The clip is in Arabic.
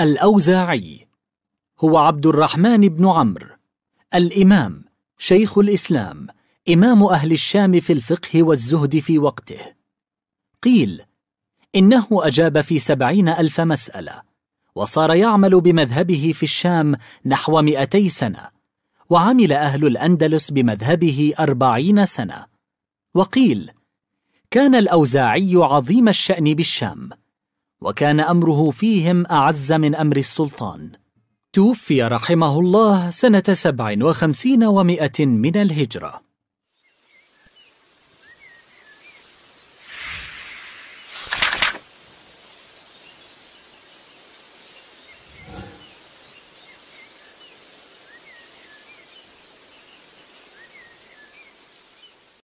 الأوزاعي هو عبد الرحمن بن عمرو الإمام شيخ الإسلام إمام أهل الشام في الفقه والزهد في وقته قيل إنه أجاب في سبعين ألف مسألة وصار يعمل بمذهبه في الشام نحو مئتي سنة وعمل أهل الأندلس بمذهبه أربعين سنة وقيل كان الأوزاعي عظيم الشأن بالشام وكان امره فيهم اعز من امر السلطان توفي رحمه الله سنه سبع وخمسين ومائه من الهجره